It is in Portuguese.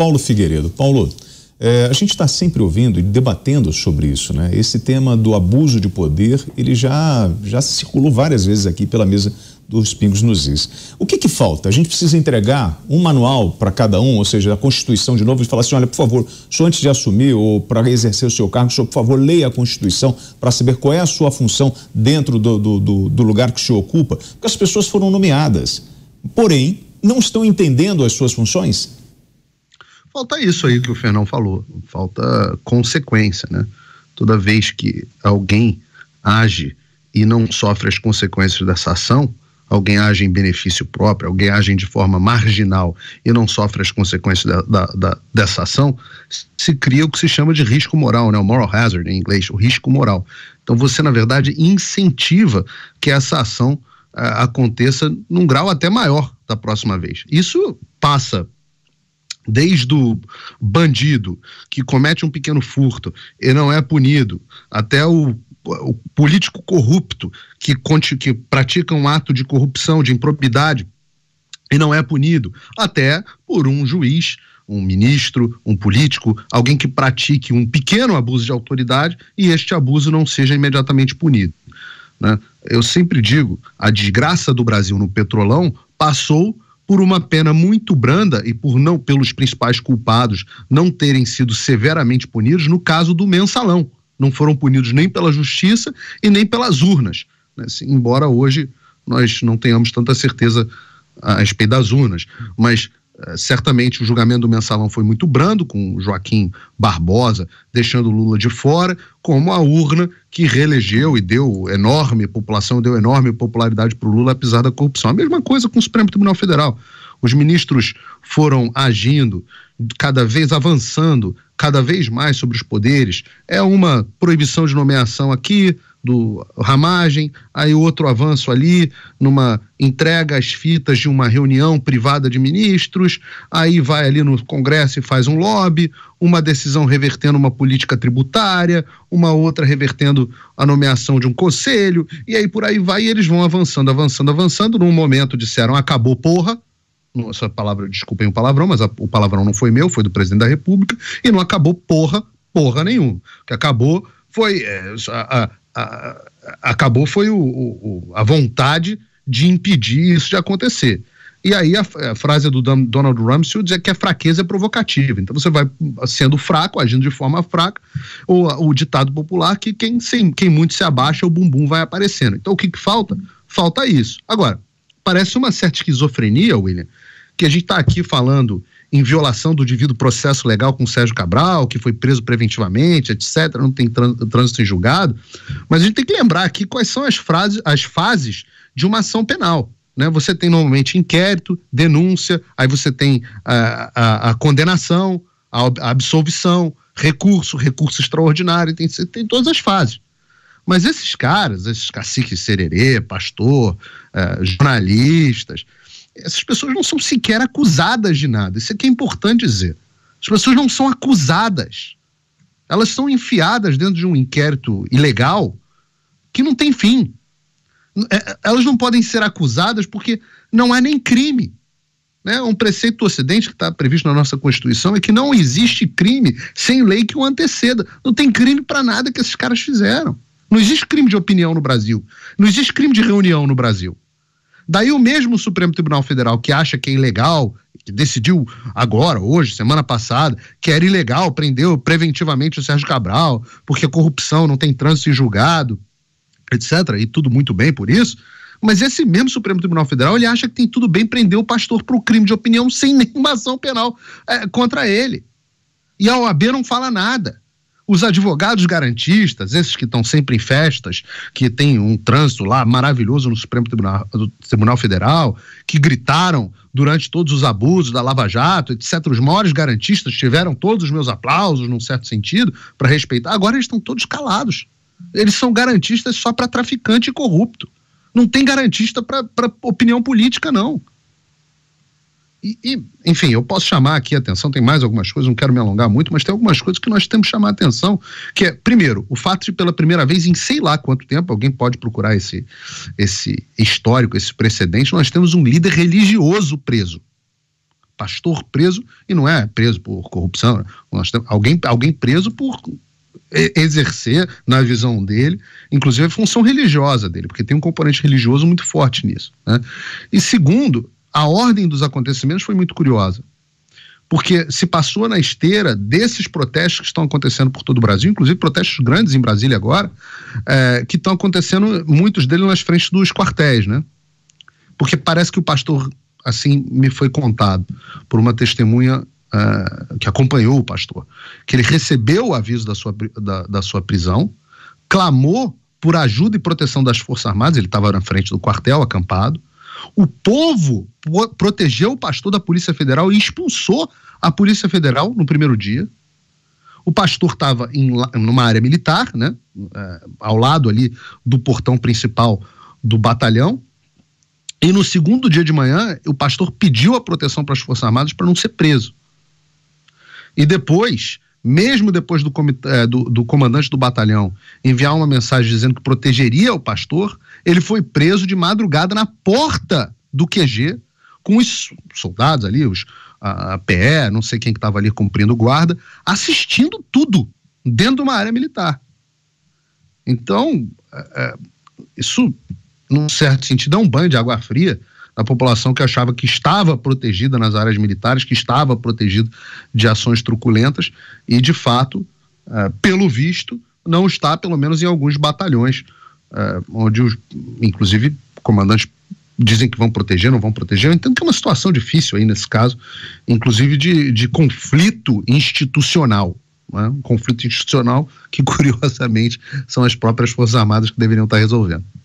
Paulo Figueiredo. Paulo, é, a gente está sempre ouvindo e debatendo sobre isso, né? Esse tema do abuso de poder, ele já, já circulou várias vezes aqui pela mesa dos pingos nos is. O que, que falta? A gente precisa entregar um manual para cada um, ou seja, a Constituição de novo, e falar assim: olha, por favor, só antes de assumir ou para exercer o seu cargo, o senhor, por favor, leia a Constituição para saber qual é a sua função dentro do, do, do, do lugar que o senhor ocupa, porque as pessoas foram nomeadas, porém, não estão entendendo as suas funções falta isso aí que o Fernão falou, falta consequência, né? Toda vez que alguém age e não sofre as consequências dessa ação, alguém age em benefício próprio, alguém age de forma marginal e não sofre as consequências da, da, da, dessa ação, se cria o que se chama de risco moral, né? o moral hazard em inglês, o risco moral. Então você, na verdade, incentiva que essa ação eh, aconteça num grau até maior da próxima vez. Isso passa desde o bandido que comete um pequeno furto e não é punido, até o, o político corrupto que, que pratica um ato de corrupção, de improbidade e não é punido, até por um juiz, um ministro, um político, alguém que pratique um pequeno abuso de autoridade e este abuso não seja imediatamente punido. Né? Eu sempre digo, a desgraça do Brasil no petrolão passou por uma pena muito branda e por não pelos principais culpados não terem sido severamente punidos no caso do mensalão. Não foram punidos nem pela justiça e nem pelas urnas. Né? Assim, embora hoje nós não tenhamos tanta certeza a respeito das urnas, mas eh, certamente o julgamento do mensalão foi muito brando, com Joaquim Barbosa deixando Lula de fora, como a urna que reelegeu e deu enorme população, deu enorme popularidade para o Lula, apesar da corrupção. A mesma coisa com o Supremo Tribunal Federal. Os ministros foram agindo, cada vez avançando, cada vez mais sobre os poderes. É uma proibição de nomeação aqui, do Ramagem, aí outro avanço ali, numa entrega as fitas de uma reunião privada de ministros, aí vai ali no Congresso e faz um lobby, uma decisão revertendo uma política tributária, uma outra revertendo a nomeação de um conselho, e aí por aí vai, e eles vão avançando, avançando, avançando. Num momento disseram acabou, porra. Essa palavra, desculpem o palavrão, mas a, o palavrão não foi meu, foi do presidente da República, e não acabou porra, porra nenhuma. que acabou foi é, a, a acabou foi o, o, a vontade de impedir isso de acontecer. E aí a, a frase do Donald Rumsfeld é que a fraqueza é provocativa. Então você vai sendo fraco, agindo de forma fraca, ou o ditado popular que quem, sem, quem muito se abaixa, o bumbum vai aparecendo. Então o que, que falta? Falta isso. Agora, parece uma certa esquizofrenia, William, que a gente está aqui falando em violação do devido processo legal com Sérgio Cabral, que foi preso preventivamente, etc. Não tem trânsito em julgado. Mas a gente tem que lembrar aqui quais são as, frases, as fases de uma ação penal. Né? Você tem normalmente inquérito, denúncia, aí você tem a, a, a condenação, a absolvição, recurso, recurso extraordinário, tem, tem todas as fases. Mas esses caras, esses caciques sererê, pastor, eh, jornalistas, essas pessoas não são sequer acusadas de nada. Isso aqui é importante dizer. As pessoas não são acusadas. Elas são enfiadas dentro de um inquérito ilegal que não tem fim. É, é, elas não podem ser acusadas porque não há nem crime. Né? Um preceito ocidente que está previsto na nossa Constituição é que não existe crime sem lei que o anteceda. Não tem crime para nada que esses caras fizeram. Não existe crime de opinião no Brasil. Não existe crime de reunião no Brasil. Daí o mesmo Supremo Tribunal Federal que acha que é ilegal, que decidiu agora, hoje, semana passada, que era ilegal, prendeu preventivamente o Sérgio Cabral, porque corrupção não tem trânsito em julgado, etc. E tudo muito bem por isso. Mas esse mesmo Supremo Tribunal Federal, ele acha que tem tudo bem prender o pastor para o crime de opinião sem nenhuma ação penal é, contra ele. E a OAB não fala nada. Os advogados garantistas, esses que estão sempre em festas, que tem um trânsito lá maravilhoso no Supremo Tribunal, Tribunal Federal, que gritaram durante todos os abusos da Lava Jato, etc. Os maiores garantistas tiveram todos os meus aplausos, num certo sentido, para respeitar. Agora eles estão todos calados. Eles são garantistas só para traficante e corrupto. Não tem garantista para opinião política, não. E, e, enfim, eu posso chamar aqui a atenção, tem mais algumas coisas, não quero me alongar muito, mas tem algumas coisas que nós temos que chamar a atenção, que é, primeiro, o fato de pela primeira vez em sei lá quanto tempo, alguém pode procurar esse, esse histórico, esse precedente, nós temos um líder religioso preso. Pastor preso, e não é preso por corrupção, nós temos alguém, alguém preso por é, exercer, na visão dele, inclusive a função religiosa dele, porque tem um componente religioso muito forte nisso. Né? E segundo, a ordem dos acontecimentos foi muito curiosa. Porque se passou na esteira desses protestos que estão acontecendo por todo o Brasil, inclusive protestos grandes em Brasília agora, é, que estão acontecendo, muitos deles nas frentes dos quartéis, né? Porque parece que o pastor, assim me foi contado por uma testemunha é, que acompanhou o pastor, que ele recebeu o aviso da sua, da, da sua prisão, clamou por ajuda e proteção das Forças Armadas, ele estava na frente do quartel, acampado, o povo protegeu o pastor da Polícia Federal e expulsou a Polícia Federal no primeiro dia. O pastor estava numa área militar, né, é, ao lado ali do portão principal do batalhão. E no segundo dia de manhã, o pastor pediu a proteção para as Forças Armadas para não ser preso. E depois, mesmo depois do, é, do, do, comandante do batalhão enviar uma mensagem dizendo que protegeria o pastor, ele foi preso de madrugada na porta do QG com os soldados ali, os a, a PE, não sei quem que estava ali cumprindo guarda, assistindo tudo dentro de uma área militar. Então, é, é isso, num certo sentido, é um banho de água fria da população que achava que estava protegida nas áreas militares, que estava protegida de ações truculentas, e de fato, eh, pelo visto, não está, pelo menos em alguns batalhões, eh, onde, os, inclusive, comandantes dizem que vão proteger, não vão proteger. Eu entendo que é uma situação difícil aí nesse caso, inclusive de, de conflito institucional. Né? Um conflito institucional que, curiosamente, são as próprias Forças Armadas que deveriam estar resolvendo.